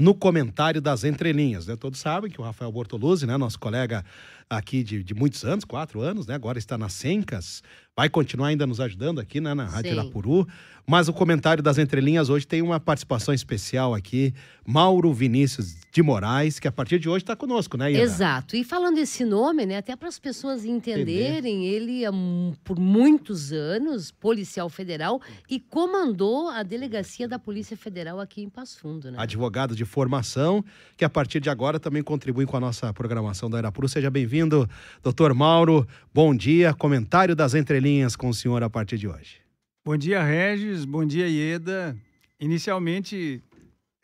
no comentário das entrelinhas. Né? Todos sabem que o Rafael Bortoluzzi, né, nosso colega aqui de, de muitos anos, quatro anos, né, agora está nas Sencas, vai continuar ainda nos ajudando aqui né, na Rádio Sim. Irapuru. Mas o comentário das entrelinhas hoje tem uma participação especial aqui, Mauro Vinícius de Moraes, que a partir de hoje está conosco, né, Ira? Exato. E falando esse nome, né, até para as pessoas entenderem, Entender. ele é por muitos anos policial federal e comandou a delegacia da Polícia Federal aqui em Passo Fundo, né? Advogado de formação, que a partir de agora também contribui com a nossa programação da Irapuru. Seja bem-vindo, doutor Mauro. Bom dia. Comentário das entrelinhas com o senhor a partir de hoje? Bom dia, Regis. Bom dia, Ieda. Inicialmente,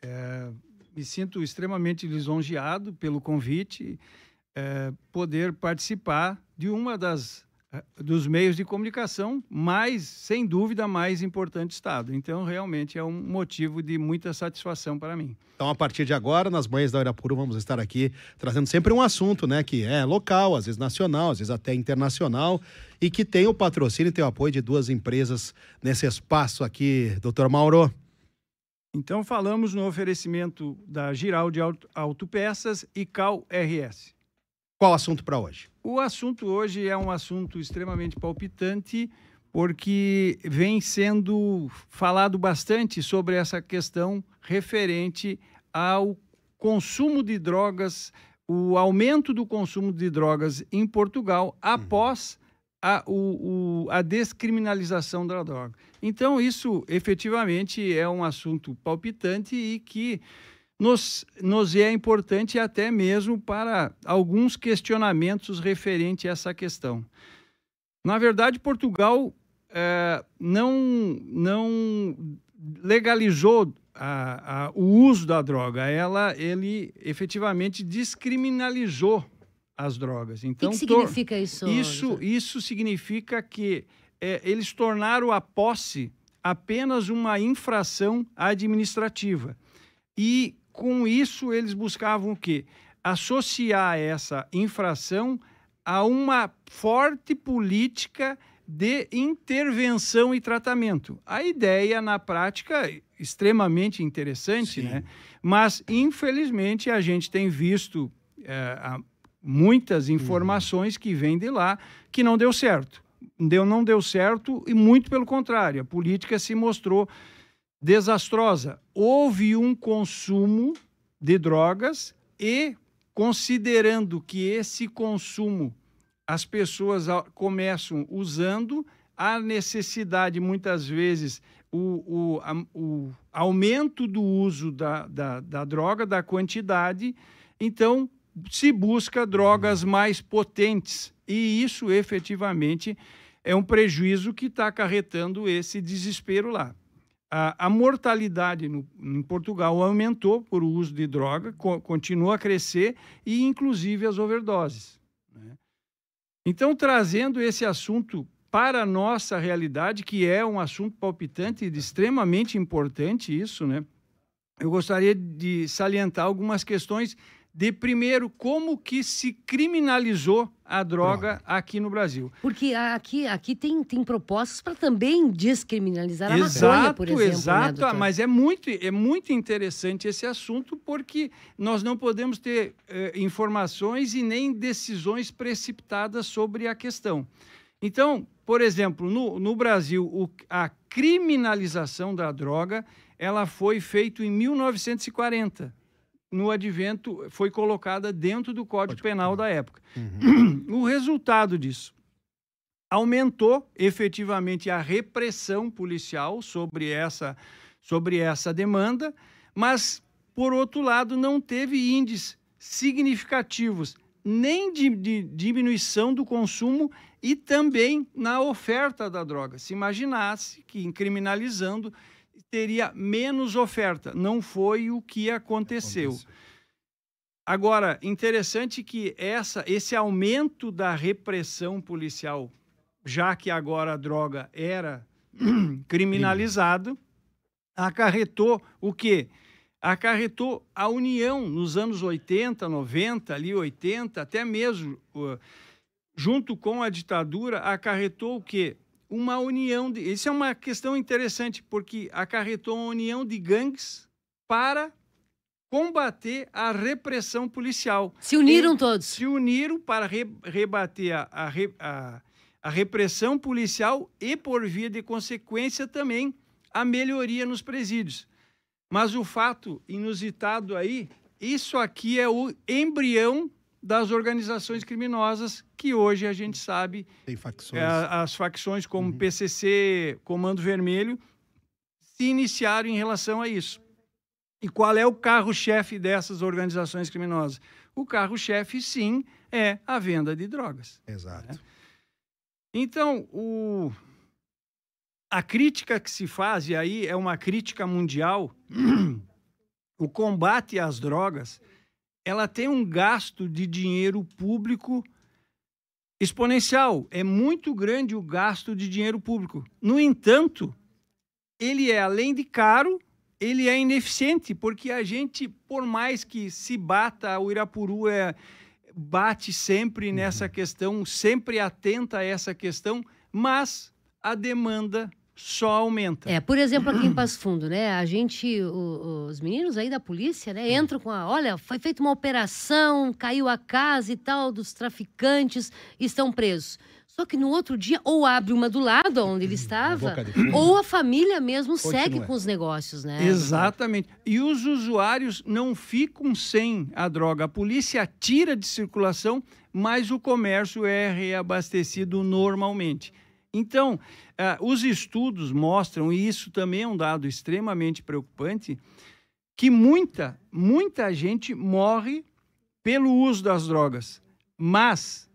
é, me sinto extremamente lisonjeado pelo convite, é, poder participar de uma das é, dos meios de comunicação, mas, sem dúvida, mais importante Estado. Então, realmente é um motivo de muita satisfação para mim. Então, a partir de agora, nas manhãs da Irapuru, vamos estar aqui trazendo sempre um assunto, né, que é local, às vezes nacional, às vezes até internacional, e que tem o patrocínio e tem o apoio de duas empresas nesse espaço aqui, doutor Mauro. Então, falamos no oferecimento da Giral de Autopeças e Cal RS. Qual o assunto para hoje? O assunto hoje é um assunto extremamente palpitante, porque vem sendo falado bastante sobre essa questão referente ao consumo de drogas, o aumento do consumo de drogas em Portugal uhum. após a, o, o, a descriminalização da droga. Então, isso efetivamente é um assunto palpitante e que nos, nos é importante até mesmo para alguns questionamentos referente a essa questão. Na verdade, Portugal é, não, não legalizou a, a, o uso da droga, ela, ele efetivamente descriminalizou as drogas. Então, o que, que então, significa isso? Isso, isso significa que é, eles tornaram a posse apenas uma infração administrativa. E com isso, eles buscavam o quê? Associar essa infração a uma forte política de intervenção e tratamento. A ideia, na prática, extremamente interessante, né? mas, infelizmente, a gente tem visto é, muitas uhum. informações uhum. que vêm de lá que não deu certo. Deu, não deu certo e, muito pelo contrário, a política se mostrou desastrosa. Houve um consumo de drogas e, considerando que esse consumo as pessoas começam usando, a necessidade, muitas vezes, o, o, a, o aumento do uso da, da, da droga, da quantidade, então se busca drogas uhum. mais potentes. E isso efetivamente é um prejuízo que está acarretando esse desespero lá a, a mortalidade no, em Portugal aumentou por uso de droga, co continua a crescer, e inclusive as overdoses. Né? Então, trazendo esse assunto para a nossa realidade, que é um assunto palpitante e extremamente importante isso, né? eu gostaria de salientar algumas questões de primeiro como que se criminalizou a droga aqui no Brasil. Porque aqui, aqui tem, tem propostas para também descriminalizar a exato, maconha, por exemplo. Né, exato, né, mas é muito, é muito interessante esse assunto porque nós não podemos ter eh, informações e nem decisões precipitadas sobre a questão. Então, por exemplo, no, no Brasil, o, a criminalização da droga ela foi feita em 1940 no advento, foi colocada dentro do Código Penal da época. Uhum. O resultado disso aumentou efetivamente a repressão policial sobre essa, sobre essa demanda, mas, por outro lado, não teve índices significativos nem de, de diminuição do consumo e também na oferta da droga. Se imaginasse que, criminalizando teria menos oferta. Não foi o que aconteceu. aconteceu. Agora, interessante que essa, esse aumento da repressão policial, já que agora a droga era criminalizado, acarretou o quê? Acarretou a união nos anos 80, 90, ali 80, até mesmo uh, junto com a ditadura, acarretou o quê? uma união de. Isso é uma questão interessante, porque acarretou uma união de gangues para combater a repressão policial. Se uniram e, todos. Se uniram para re, rebater a, a, a, a repressão policial e, por via de consequência, também a melhoria nos presídios. Mas o fato inusitado aí, isso aqui é o embrião das organizações criminosas que hoje a gente sabe tem facções. É, as facções como uhum. PCC, Comando Vermelho se iniciaram em relação a isso. E qual é o carro-chefe dessas organizações criminosas? O carro-chefe, sim, é a venda de drogas. Exato. Né? Então, o... a crítica que se faz, e aí é uma crítica mundial, o combate às drogas ela tem um gasto de dinheiro público exponencial. É muito grande o gasto de dinheiro público. No entanto, ele é além de caro, ele é ineficiente, porque a gente, por mais que se bata, o Irapuru é, bate sempre nessa uhum. questão, sempre atenta a essa questão, mas a demanda só aumenta. É, por exemplo, aqui em Passo Fundo, né? A gente, o, os meninos aí da polícia, né, entram com a, olha, foi feita uma operação, caiu a casa e tal dos traficantes, estão presos. Só que no outro dia, ou abre uma do lado onde ele uhum. estava, ou a família mesmo Continua. segue com os negócios, né? Exatamente. E os usuários não ficam sem a droga. A polícia tira de circulação, mas o comércio é reabastecido normalmente. Então, uh, os estudos mostram, e isso também é um dado extremamente preocupante, que muita, muita gente morre pelo uso das drogas, mas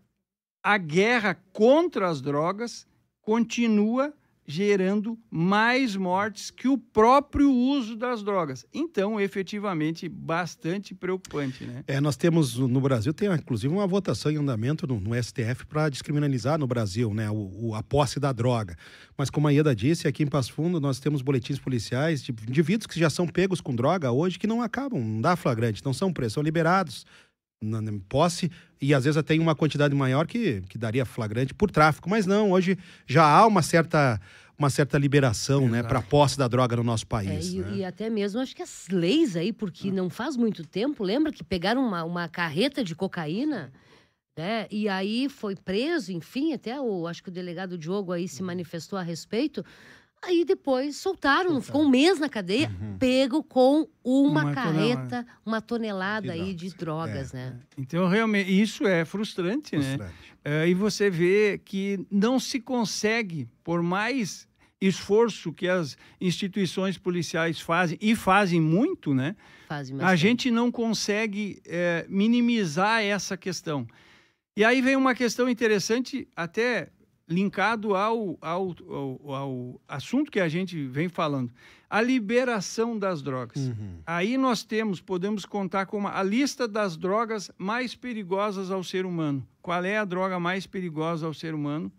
a guerra contra as drogas continua gerando mais mortes que o próprio uso das drogas. Então, efetivamente, bastante preocupante, né? É, nós temos no Brasil tem inclusive uma votação em andamento no, no STF para descriminalizar no Brasil, né, o, o, a posse da droga. Mas como a Ieda disse, aqui em Passo Fundo nós temos boletins policiais de indivíduos que já são pegos com droga hoje que não acabam, não dá flagrante, não são presos, são liberados na, na posse e às vezes até em uma quantidade maior que, que daria flagrante por tráfico. Mas não, hoje já há uma certa uma certa liberação, é né, para posse da droga no nosso é, país. É, e, né? e, até mesmo acho que as leis aí, porque ah. não faz muito tempo, lembra que pegaram uma, uma carreta de cocaína, né? E aí foi preso, enfim, até o acho que o delegado Diogo aí se uhum. manifestou a respeito Aí depois soltaram, soltaram. ficou um mês na cadeia, uhum. pego com uma, uma carreta, tonelada. uma tonelada de aí de drogas, é. né? É. Então, realmente, isso é frustrante, né? frustrante. né? É, e você vê que não se consegue, por mais esforço que as instituições policiais fazem, e fazem muito, né? Fazem a gente não consegue é, minimizar essa questão. E aí vem uma questão interessante, até linkado ao, ao, ao, ao, assunto que a gente vem falando, a liberação das drogas. Uhum. Aí nós temos, podemos contar com uma, a lista das drogas mais perigosas ao ser humano. Qual é a droga mais perigosa ao ser humano?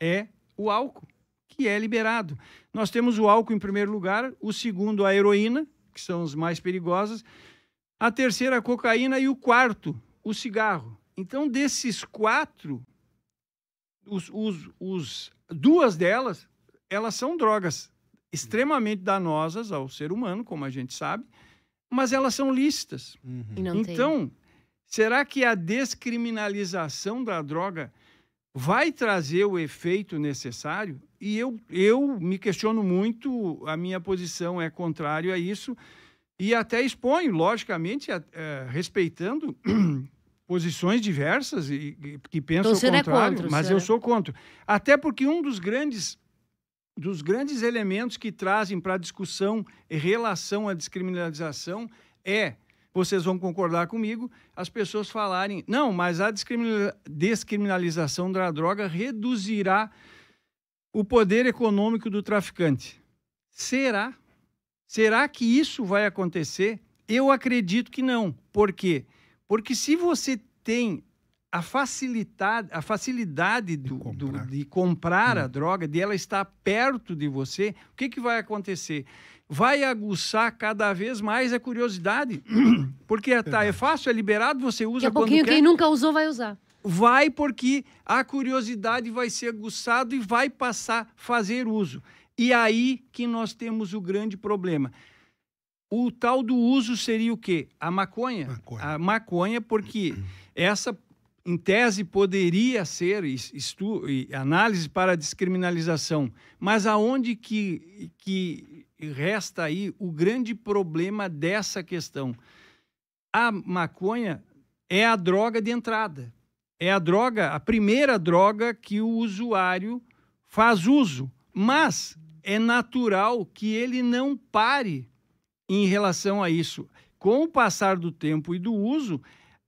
É o álcool, que é liberado. Nós temos o álcool em primeiro lugar, o segundo a heroína, que são as mais perigosas, a terceira a cocaína e o quarto, o cigarro. Então, desses quatro, os, os, os, duas delas, elas são drogas extremamente danosas ao ser humano, como a gente sabe, mas elas são lícitas. Uhum. Então, tem. será que a descriminalização da droga vai trazer o efeito necessário? E eu, eu me questiono muito, a minha posição é contrária a isso, e até exponho, logicamente, eh, respeitando posições diversas e, e que pensam então, o é contrário, é contra, mas eu é. sou contra. Até porque um dos grandes dos grandes elementos que trazem para a discussão em relação à descriminalização é, vocês vão concordar comigo, as pessoas falarem, não, mas a descriminalização da droga reduzirá o poder econômico do traficante. Será? Será que isso vai acontecer? Eu acredito que não. Por quê? Porque porque se você tem a, facilitar, a facilidade do, de comprar, do, de comprar hum. a droga, de ela estar perto de você, o que, que vai acontecer? Vai aguçar cada vez mais a curiosidade. Porque é, tá, é fácil, é liberado, você usa quando pouquinho, quer. quem nunca usou vai usar. Vai porque a curiosidade vai ser aguçada e vai passar a fazer uso. E aí que nós temos o grande problema. O tal do uso seria o quê? A maconha. maconha. A maconha, porque essa, em tese, poderia ser estu, análise para descriminalização. Mas aonde que, que resta aí o grande problema dessa questão? A maconha é a droga de entrada. É a droga, a primeira droga que o usuário faz uso. Mas é natural que ele não pare em relação a isso. Com o passar do tempo e do uso,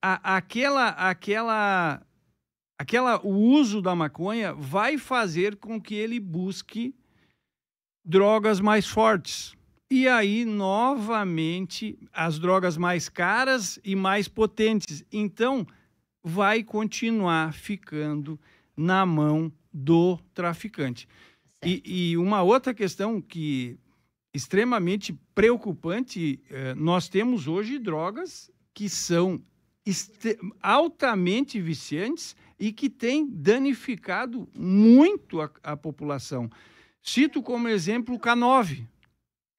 a, aquela, aquela, aquela, o uso da maconha vai fazer com que ele busque drogas mais fortes. E aí, novamente, as drogas mais caras e mais potentes. Então, vai continuar ficando na mão do traficante. E, e, uma outra questão que extremamente preocupante. Eh, nós temos hoje drogas que são altamente viciantes e que têm danificado muito a, a população. Cito como exemplo o K9.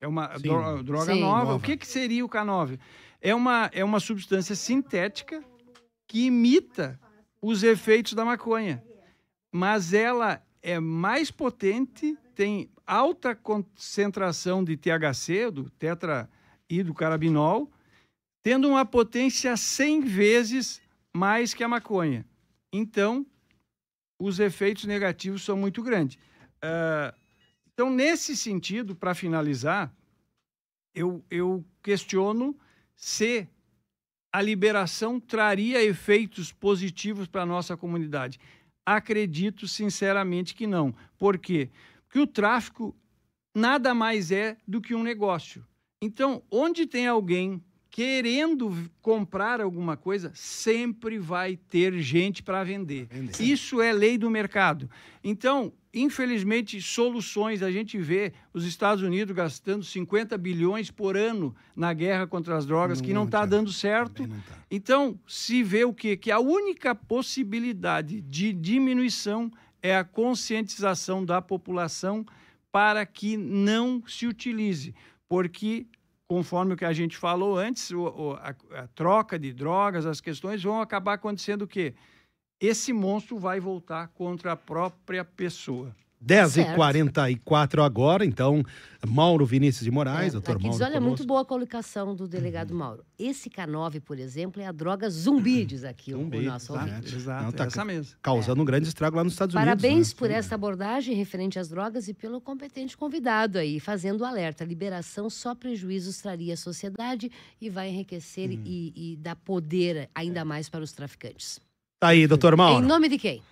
É uma Sim. droga Sim. Nova. nova. O que, que seria o K9? É uma, é uma substância sintética que imita os efeitos da maconha, mas ela é mais potente, tem alta concentração de THC, do carabinol tendo uma potência 100 vezes mais que a maconha. Então, os efeitos negativos são muito grandes. Uh, então, nesse sentido, para finalizar, eu, eu questiono se a liberação traria efeitos positivos para a nossa comunidade. Acredito sinceramente que não. Por quê? Porque que o tráfico nada mais é do que um negócio. Então, onde tem alguém querendo comprar alguma coisa, sempre vai ter gente para vender. vender. Isso é lei do mercado. Então, infelizmente, soluções. A gente vê os Estados Unidos gastando 50 bilhões por ano na guerra contra as drogas, não, que não está dando certo. Tá. Então, se vê o quê? Que a única possibilidade de diminuição é a conscientização da população para que não se utilize, porque conforme o que a gente falou antes, o, o, a, a, troca de drogas, as questões vão acabar acontecendo o quê? Esse monstro vai voltar contra a própria pessoa. 10h44 agora, então, Mauro Vinícius de Moraes, é, doutor Mauro. Diz, olha, muito boa a colocação do delegado uhum. Mauro. Esse K9, por exemplo, é a droga zumbi, uhum. diz aqui zumbi, o nosso exato, ouvinte. Exato, Não, tá essa mesmo. Causando é. um grande estrago lá nos Estados né? Parabéns Unidos. Parabéns né? por Sim. essa abordagem referente às drogas e pelo competente convidado aí, fazendo o alerta. A liberação só prejuízos traria à sociedade e vai enriquecer hum. e, e dar poder ainda é. mais para os traficantes. Tá aí, doutor Mauro. Em nome de quem?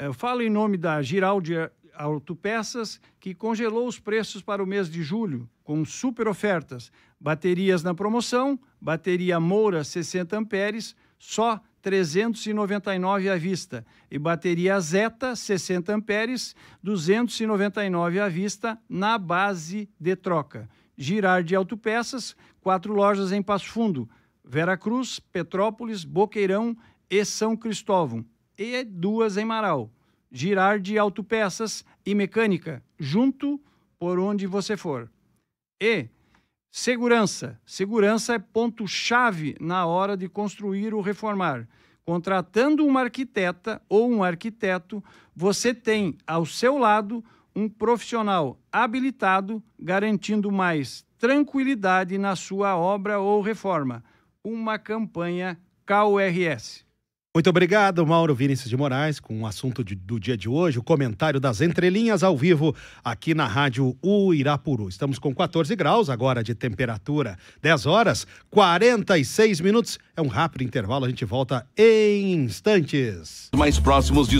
Eu é, falo em nome da Giraldia, autopeças que congelou os preços para o mês de julho, com super ofertas. Baterias na promoção, bateria Moura 60 amperes, só 399 à vista. E bateria Zeta 60 amperes, 299 à vista na base de troca. Girar de autopeças, quatro lojas em Passo Fundo, Vera Cruz, Petrópolis, Boqueirão e São Cristóvão. E duas em Marau girar de autopeças e mecânica, junto por onde você for. E segurança. Segurança é ponto-chave na hora de construir ou reformar. Contratando uma arquiteta ou um arquiteto, você tem ao seu lado um profissional habilitado, garantindo mais tranquilidade na sua obra ou reforma. Uma campanha KURS. Muito obrigado, Mauro Vinícius de Moraes, com o assunto de, do dia de hoje, o comentário das entrelinhas ao vivo aqui na Rádio Uirapuru. Estamos com 14 graus agora de temperatura, 10 horas 46 minutos. É um rápido intervalo, a gente volta em instantes. Mais próximos de